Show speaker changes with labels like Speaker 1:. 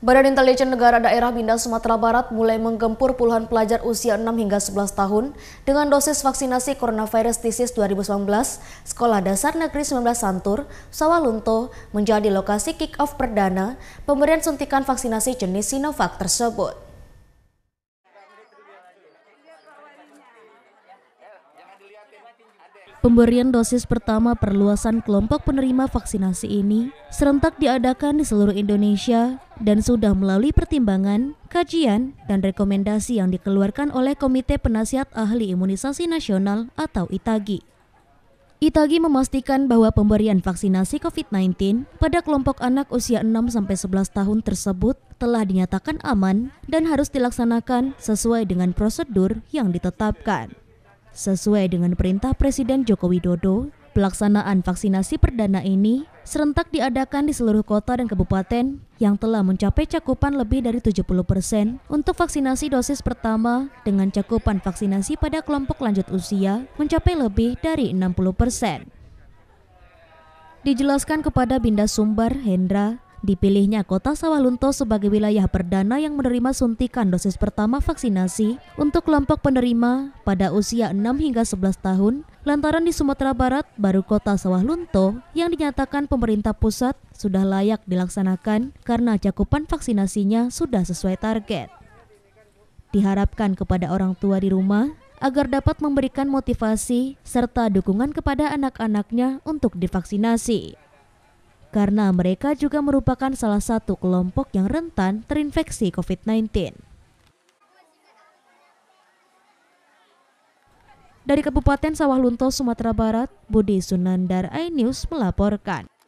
Speaker 1: Badan Intelijen Negara Daerah Bintang Sumatera Barat mulai menggempur puluhan pelajar usia 6 hingga 11 tahun dengan dosis vaksinasi coronavirus disease 2019 Sekolah Dasar Negeri 19 Santur, Sawalunto menjadi lokasi
Speaker 2: kick-off perdana pemberian suntikan vaksinasi jenis Sinovac tersebut. Pemberian dosis pertama perluasan kelompok penerima vaksinasi ini serentak diadakan di seluruh Indonesia dan sudah melalui pertimbangan, kajian, dan rekomendasi yang dikeluarkan oleh Komite Penasihat Ahli Imunisasi Nasional atau ITAGI. Itagi memastikan bahwa pemberian vaksinasi COVID-19 pada kelompok anak usia 6-11 tahun tersebut telah dinyatakan aman dan harus dilaksanakan sesuai dengan prosedur yang ditetapkan. Sesuai dengan perintah Presiden Joko Widodo, pelaksanaan vaksinasi perdana ini serentak diadakan di seluruh kota dan kabupaten yang telah mencapai cakupan lebih dari 70 persen untuk vaksinasi dosis pertama dengan cakupan vaksinasi pada kelompok lanjut usia mencapai lebih dari 60 persen. Dijelaskan kepada Binda Sumbar, Hendra, Dipilihnya kota Sawalunto sebagai wilayah perdana yang menerima suntikan dosis pertama vaksinasi untuk kelompok penerima pada usia 6 hingga 11 tahun lantaran di Sumatera Barat baru kota Sawalunto yang dinyatakan pemerintah pusat sudah layak dilaksanakan karena cakupan vaksinasinya sudah sesuai target. Diharapkan kepada orang tua di rumah agar dapat memberikan motivasi serta dukungan kepada anak-anaknya untuk divaksinasi karena mereka juga merupakan salah satu kelompok yang rentan terinfeksi COVID-19. Dari Kabupaten Sawah Lunto, Sumatera Barat, Budi Sunandar, iNews melaporkan.